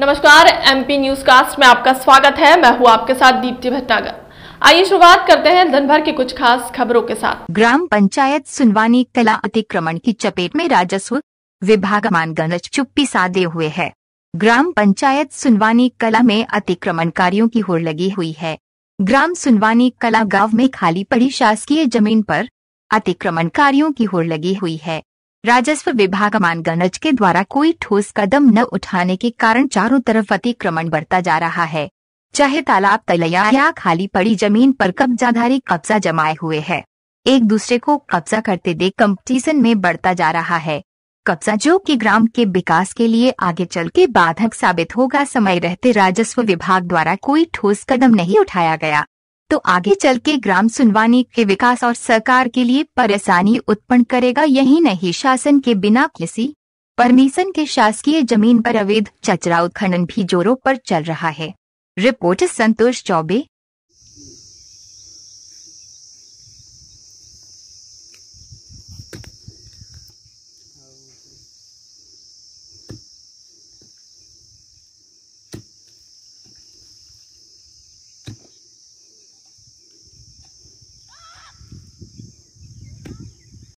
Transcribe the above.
नमस्कार MP news cast में आपका स्वागत है मैं हूँ आपके साथ दीप्ति भट्टागर आइए शुरुआत करते हैं भर की कुछ खास खबरों के साथ ग्राम पंचायत सुनवानी कला अतिक्रमण की चपेट में राजस्व विभाग मानगंज चुप्पी साधे हुए है ग्राम पंचायत सुनवानी कला में अतिक्रमणकारियों की होड़ लगी हुई है ग्राम सुनवानी कला गांव में खाली पड़ी शासकीय जमीन पर अतिक्रमणकारियों की होड़ लगी हुई है राजस्व विभाग मानगणज के द्वारा कोई ठोस कदम न उठाने के कारण चारों तरफ अतिक्रमण बढ़ता जा रहा है चाहे तालाब तलैया या खाली पड़ी जमीन पर कब्जाधारी कब्जा जमाए हुए है एक दूसरे को कब्जा करते देख कंपटीशन में बढ़ता जा रहा है कब्जा जो कि ग्राम के विकास के लिए आगे चल के बाधक साबित होगा समय रहते राजस्व विभाग द्वारा कोई ठोस कदम नहीं उठाया गया तो आगे चल के ग्राम सुनवानी के विकास और सरकार के लिए परेशानी उत्पन्न करेगा यही नहीं शासन के बिना किसी परमिशन के शासकीय जमीन पर अवैध चचरा उत्खनन भी जोरों पर चल रहा है रिपोर्ट संतोष चौबे